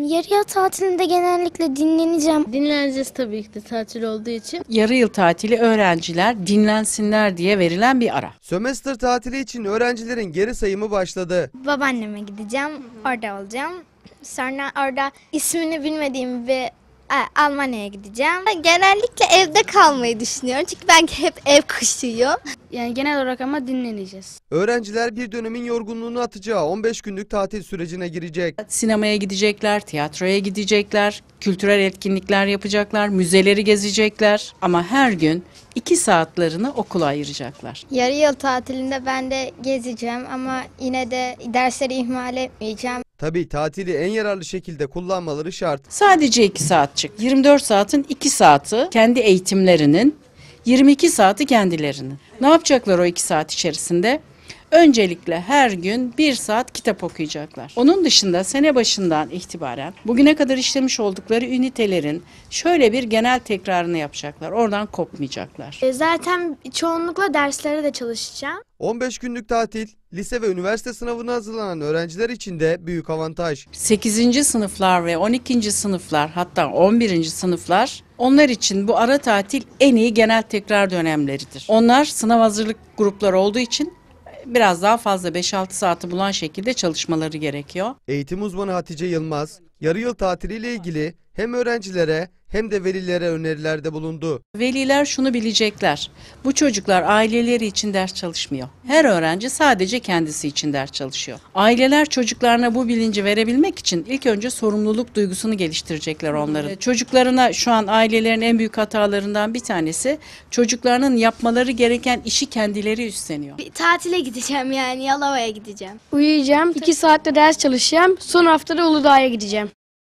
Yarı yıl tatilinde genellikle dinleneceğim. Dinleneceğiz tabii ki de tatil olduğu için. Yarı yıl tatili öğrenciler dinlensinler diye verilen bir ara. Sömestr tatili için öğrencilerin geri sayımı başladı. Babaanneme gideceğim, orada olacağım. Sonra orada ismini bilmediğim bir Almanya'ya gideceğim. Genellikle evde kalmayı düşünüyorum çünkü ben hep ev kuşuyum. Yani genel olarak ama dinleneceğiz. Öğrenciler bir dönemin yorgunluğunu atacağı 15 günlük tatil sürecine girecek. Sinemaya gidecekler, tiyatroya gidecekler, kültürel etkinlikler yapacaklar, müzeleri gezecekler ama her gün 2 saatlerini okula ayıracaklar. Yarı yıl tatilinde ben de gezeceğim ama yine de dersleri ihmal etmeyeceğim. Tabii tatili en yararlı şekilde kullanmaları şart. Sadece 2 saat çık. 24 saatin 2 saati kendi eğitimlerinin, 22 saati kendilerinin. Ne yapacaklar o 2 saat içerisinde? öncelikle her gün bir saat kitap okuyacaklar. Onun dışında sene başından itibaren bugüne kadar işlemiş oldukları ünitelerin şöyle bir genel tekrarını yapacaklar. Oradan kopmayacaklar. E, zaten çoğunlukla derslere de çalışacağım. 15 günlük tatil lise ve üniversite sınavına hazırlanan öğrenciler için de büyük avantaj. 8. sınıflar ve 12. sınıflar hatta 11. sınıflar onlar için bu ara tatil en iyi genel tekrar dönemleridir. Onlar sınav hazırlık grupları olduğu için biraz daha fazla 5-6 saati bulan şekilde çalışmaları gerekiyor. Eğitim uzmanı Hatice Yılmaz, yarı yıl tatiliyle ilgili hem öğrencilere hem de velilere önerilerde bulundu. Veliler şunu bilecekler. Bu çocuklar aileleri için ders çalışmıyor. Her öğrenci sadece kendisi için ders çalışıyor. Aileler çocuklarına bu bilinci verebilmek için ilk önce sorumluluk duygusunu geliştirecekler onların. Çocuklarına şu an ailelerin en büyük hatalarından bir tanesi çocuklarının yapmaları gereken işi kendileri üstleniyor. Bir tatile gideceğim yani Yalova'ya gideceğim. Uyuyacağım, iki saatte ders çalışacağım, son haftada Uludağ'a gideceğim.